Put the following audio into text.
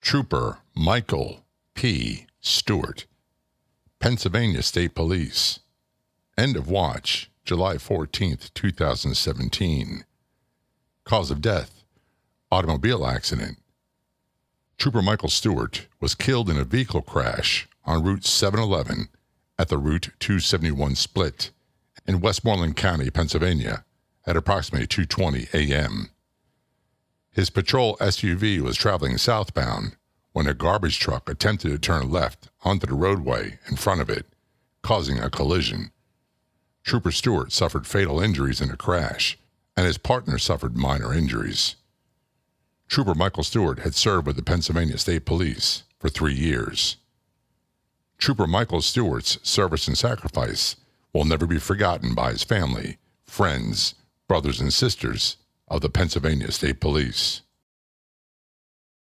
Trooper Michael P. Stewart, Pennsylvania State Police. End of watch, July 14, 2017. Cause of death, automobile accident. Trooper Michael Stewart was killed in a vehicle crash on Route 711 at the Route 271 split in Westmoreland County, Pennsylvania at approximately 2:20 a.m. His patrol SUV was traveling southbound when a garbage truck attempted to turn left onto the roadway in front of it, causing a collision. Trooper Stewart suffered fatal injuries in the crash, and his partner suffered minor injuries. Trooper Michael Stewart had served with the Pennsylvania State Police for three years. Trooper Michael Stewart's service and sacrifice will never be forgotten by his family, friends, brothers and sisters, of the Pennsylvania State Police.